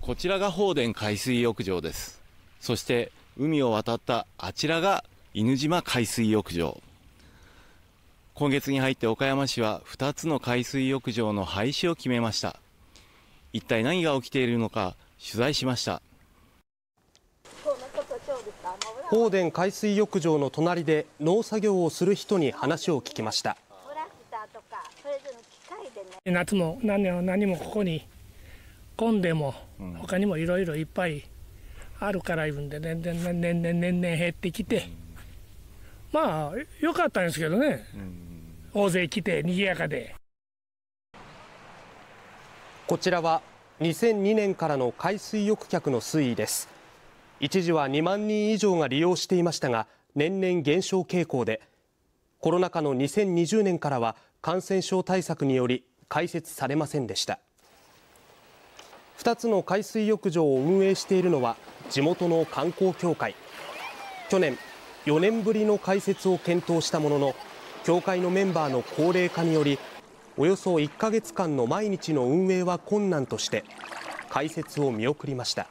こちらが放電海水浴場です。そして海を渡ったあちらが犬島海水浴場。今月に入って岡山市は2つの海水浴場の廃止を決めました。一体何が起きているのか取材しました。放電海水浴場の隣で農作業をする人に話を聞きました。夏も何年も何もここにコんでも他にもいろいろいっぱいあるからいるんで年々年々年々減ってきて、まあよかったんですけどね、大勢来て賑やかでこちらは2002年からの海水浴客の推移です一時は2万人以上が利用していましたが年々減少傾向でコロナ禍の2020年からは感染症対策により開設されませんでした2つの海水浴場を運営しているのは地元の観光協会去年4年ぶりの開設を検討したものの協会のメンバーの高齢化によりおよそ1ヶ月間の毎日の運営は困難として開設を見送りました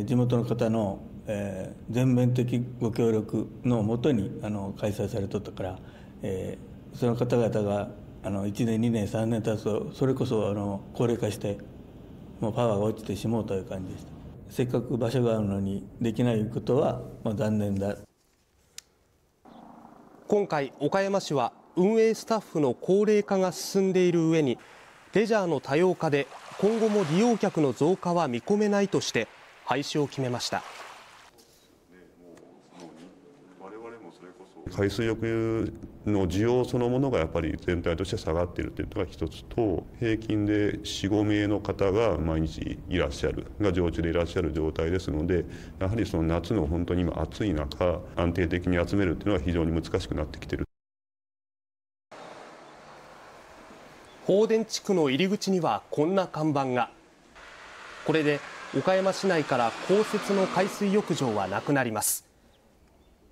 地元の方の、えー、全面的ご協力のもとにあの開催されとったから、えー、その方々があの1年2年3年経つとそれこそあの高齢化してもうパワーが落ちてしまうという感じでしたせっかく場所があるのにできないことは、まあ、残念だ今回岡山市は運営スタッフの高齢化が進んでいる上にレジャーの多様化で今後も利用客の増加は見込めないとして廃止を決めました。海水浴の需要そのものがやっぱり全体として下がっているというのが一つと平均で45名の方が毎日いらっしゃるが常駐でいらっしゃる状態ですのでやはりその夏の本当に今暑い中安定的に集めるというのは非常に難しくなってきている。放電地区の入り口にはこんな看板がこれで岡山市内から公設の海水浴場はなくなります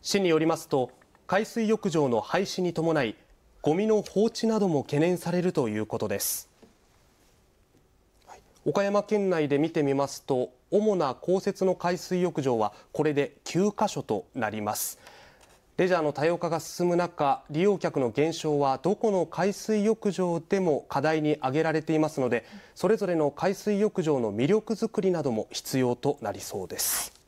市によりますと海水浴場の廃止に伴いゴミの放置なども懸念されるということです岡山県内で見てみますと主な公設の海水浴場はこれで9カ所となりますレジャーの多様化が進む中利用客の減少はどこの海水浴場でも課題に挙げられていますのでそれぞれの海水浴場の魅力づくりなども必要となりそうです。